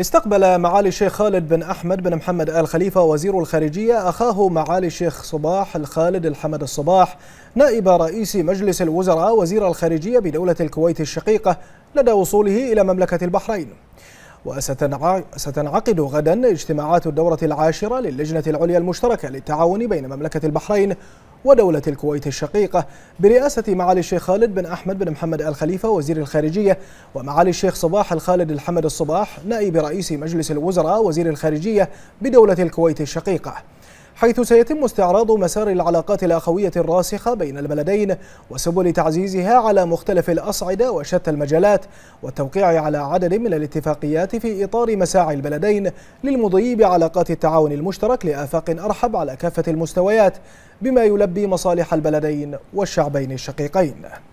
استقبل معالي الشيخ خالد بن أحمد بن محمد آل خليفة وزير الخارجية أخاه معالي الشيخ صباح الخالد الحمد الصباح نائب رئيس مجلس الوزراء وزير الخارجية بدولة الكويت الشقيقة لدى وصوله إلى مملكة البحرين وستنعقد غدا اجتماعات الدورة العاشرة للجنة العليا المشتركة للتعاون بين مملكة البحرين ودولة الكويت الشقيقة برئاسة معالي الشيخ خالد بن أحمد بن محمد آل خليفة وزير الخارجية ومعالي الشيخ صباح الخالد الحمد الصباح نائب رئيس مجلس الوزراء وزير الخارجية بدولة الكويت الشقيقة حيث سيتم استعراض مسار العلاقات الأخوية الراسخة بين البلدين وسبل تعزيزها على مختلف الأصعدة وشتى المجالات والتوقيع على عدد من الاتفاقيات في إطار مساعي البلدين للمضي بعلاقات التعاون المشترك لآفاق أرحب على كافة المستويات بما يلبي مصالح البلدين والشعبين الشقيقين